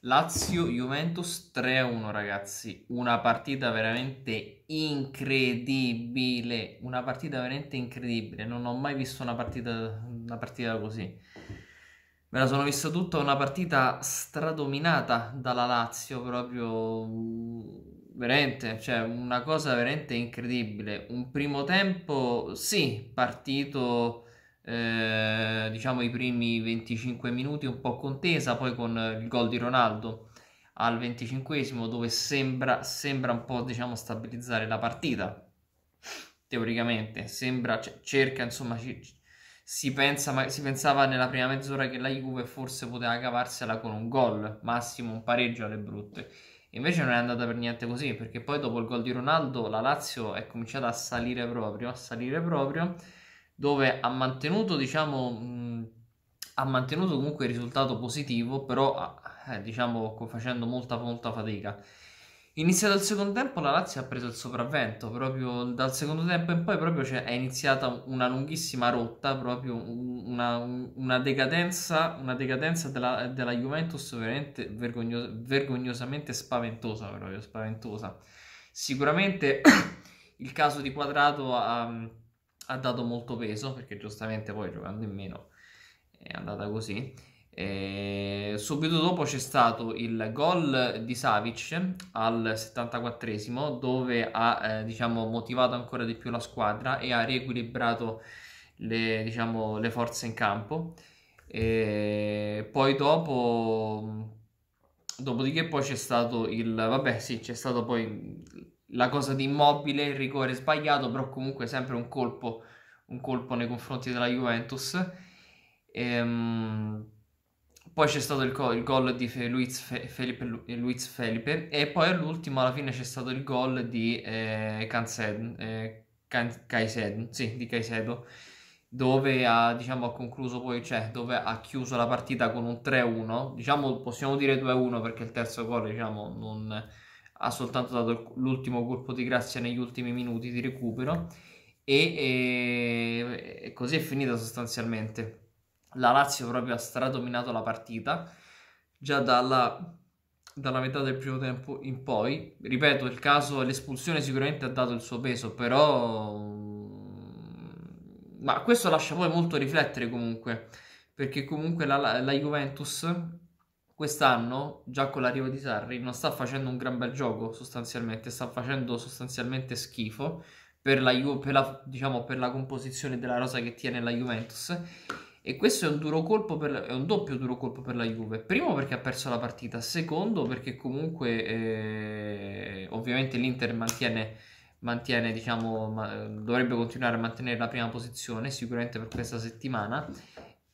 Lazio-Juventus 3-1 ragazzi, una partita veramente incredibile, una partita veramente incredibile, non ho mai visto una partita, una partita così. Me la sono vista tutta una partita stradominata dalla Lazio, proprio veramente, cioè una cosa veramente incredibile. Un primo tempo, sì, partito eh, diciamo i primi 25 minuti un po' contesa, poi con il gol di Ronaldo al 25 dove sembra, sembra un po' diciamo stabilizzare la partita, teoricamente, sembra, cioè, cerca insomma... C- si, pensa, ma, si pensava nella prima mezz'ora che la Juve forse poteva cavarsela con un gol, massimo un pareggio alle brutte. Invece non è andata per niente così, perché poi dopo il gol di Ronaldo la Lazio è cominciata a salire proprio, a salire proprio dove ha mantenuto, diciamo, mh, ha mantenuto comunque il risultato positivo, però eh, eh diciamo facendo molta molta fatica. Iniziato dal secondo tempo la Lazio ha preso il sopravvento, proprio dal secondo tempo in poi proprio è iniziata una lunghissima rotta, proprio una, una decadenza, una decadenza della, della, Juventus veramente vergogno, vergognosamente spaventosa, proprio spaventosa. Sicuramente il caso di Quadrato ha ha dato molto peso perché giustamente poi giocando in meno è andata così. E eh, subito dopo c'è stato il gol di Savic al 74esimo dove ha eh, diciamo, motivato ancora di più la squadra e ha riequilibrato le, diciamo, le forze in campo. E poi dopo, dopodiché poi c'è stato il, vabbè sì, c'è stato poi la cosa di immobile, il rigore sbagliato, però comunque sempre un colpo, un colpo nei confronti della Juventus. Ehm, poi c'è stato il, go- il gol di Fe- Luiz, Fe- Felipe, Lu- Luiz, Felipe, e poi all'ultimo alla fine c'è stato il gol di eh, Canced, eh, Can- Caicedo, sì, di Caicedo, dove ha, diciamo, ha concluso poi, cioè, dove ha chiuso la partita con un 3-1, diciamo possiamo dire 2-1 perché il terzo gol diciamo, non ha soltanto dato l'ultimo colpo di grazia negli ultimi minuti di recupero e, e così è finita sostanzialmente. La Lazio proprio ha stradominato la partita già dalla, dalla metà del primo tempo in poi. Ripeto, il caso, l'espulsione sicuramente ha dato il suo peso, però... Ma questo lascia poi molto riflettere comunque, perché comunque la, la Juventus quest'anno, già con l'arrivo di Sarri, non sta facendo un gran bel gioco sostanzialmente, sta facendo sostanzialmente schifo per la, Ju- per la, diciamo, per la composizione della rosa che tiene la Juventus. E questo è un, duro colpo per, è un doppio duro colpo per la Juve. Primo perché ha perso la partita, secondo perché comunque eh, ovviamente l'Inter mantiene, mantiene diciamo, ma, dovrebbe continuare a mantenere la prima posizione sicuramente per questa settimana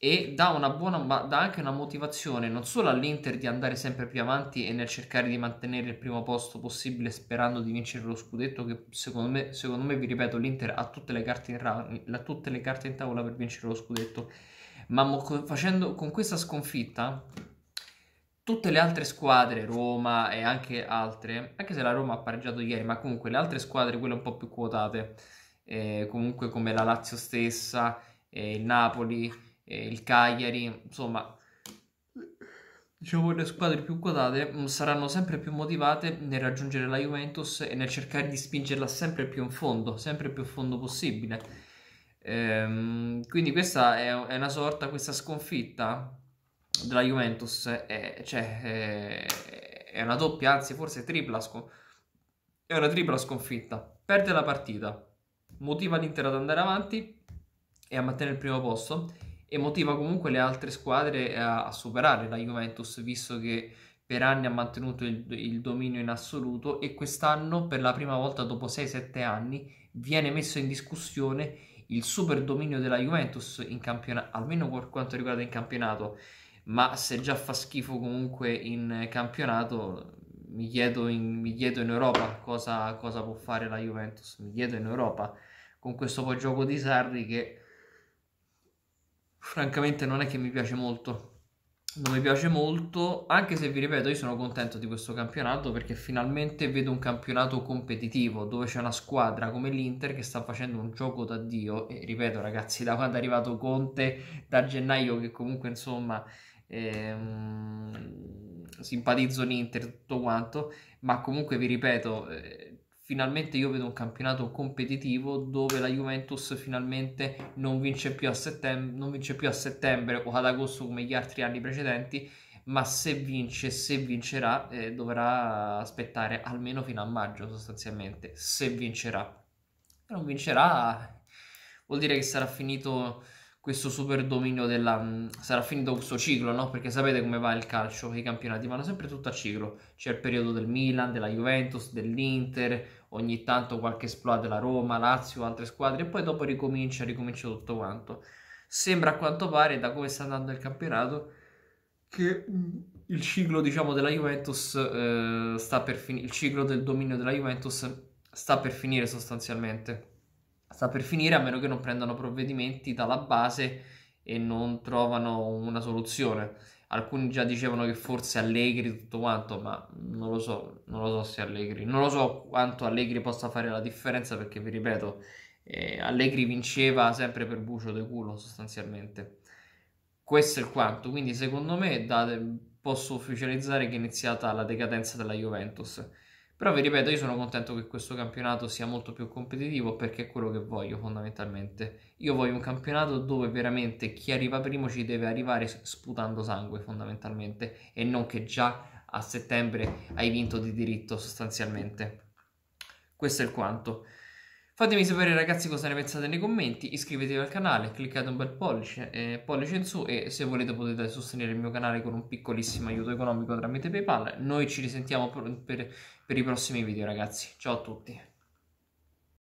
e dà, una buona, ma dà anche una motivazione non solo all'Inter di andare sempre più avanti e nel cercare di mantenere il primo posto possibile sperando di vincere lo scudetto che secondo me, secondo me vi ripeto l'Inter ha tutte le carte in, ra- la, tutte le carte in tavola per vincere lo scudetto ma mo- facendo, con questa sconfitta tutte le altre squadre, Roma e anche altre, anche se la Roma ha pareggiato ieri, ma comunque le altre squadre, quelle un po' più quotate, eh, comunque come la Lazio stessa, eh, il Napoli, eh, il Cagliari, insomma, diciamo le squadre più quotate mm, saranno sempre più motivate nel raggiungere la Juventus e nel cercare di spingerla sempre più in fondo, sempre più in fondo possibile. Ehm, quindi questa è, è, una sorta, questa sconfitta della Juventus è, cioè, è, eh, è una doppia, anzi forse tripla, scon- è una tripla sconfitta. Perde la partita, motiva l'Inter ad andare avanti e a mantenere il primo posto e motiva comunque le altre squadre eh, a, a superare la Juventus, visto che per anni ha mantenuto il, il, dominio in assoluto e quest'anno per la prima volta dopo 6-7 anni viene messo in discussione il super dominio della Juventus in campionato, almeno per quanto riguarda in campionato, ma se già fa schifo comunque in campionato mi chiedo in, mi chiedo in Europa cosa, cosa può fare la Juventus, mi chiedo in Europa con questo gioco di Sarri che francamente non è che mi piace molto. Non mi piace molto, anche se vi ripeto, io sono contento di questo campionato perché finalmente vedo un campionato competitivo dove c'è una squadra come l'Inter che sta facendo un gioco da Dio. E ripeto, ragazzi, da quando è arrivato Conte, da gennaio, che comunque insomma. Ehm, simpatizzo l'Inter tutto quanto, ma comunque vi ripeto, eh, finalmente io vedo un campionato competitivo dove la Juventus finalmente non vince più a, settem- non vince più a settembre o ad agosto come gli altri anni precedenti ma se vince, se vincerà, eh, dovrà aspettare almeno fino a maggio sostanzialmente, se vincerà. non vincerà, vuol dire che sarà finito questo super dominio della... Mm, sarà finito questo ciclo, no? Perché sapete come va il calcio, i campionati vanno sempre tutto a ciclo. C'è il periodo del Milan, della Juventus, dell'Inter, ogni tanto qualche esploa della Roma, Lazio, altre squadre e poi dopo ricomincia, ricomincia tutto quanto. Sembra a quanto pare, da come sta andando il campionato, che mm, il ciclo, diciamo, della Juventus eh, sta per finire, il ciclo del dominio della Juventus sta per finire sostanzialmente sta per finire a meno che non prendano provvedimenti dalla base e non trovano una soluzione. Alcuni già dicevano che forse Allegri tutto quanto, ma non lo so, non lo so se Allegri, non lo so quanto Allegri possa fare la differenza perché vi ripeto, eh, Allegri vinceva sempre per bucio de culo sostanzialmente. Questo è il quanto, quindi secondo me date, posso ufficializzare che è iniziata la decadenza della Juventus però vi ripeto, io sono contento che questo campionato sia molto più competitivo perché è quello che voglio fondamentalmente. Io voglio un campionato dove veramente chi arriva primo ci deve arrivare sputando sangue fondamentalmente e non che già a settembre hai vinto di diritto sostanzialmente. Questo è il quanto. Fatemi sapere ragazzi cosa ne pensate nei commenti, iscrivetevi al canale, cliccate un bel pollice, eh, pollice in su e se volete potete sostenere il mio canale con un piccolissimo aiuto economico tramite PayPal. Noi ci risentiamo per, per, per i prossimi video ragazzi, ciao a tutti.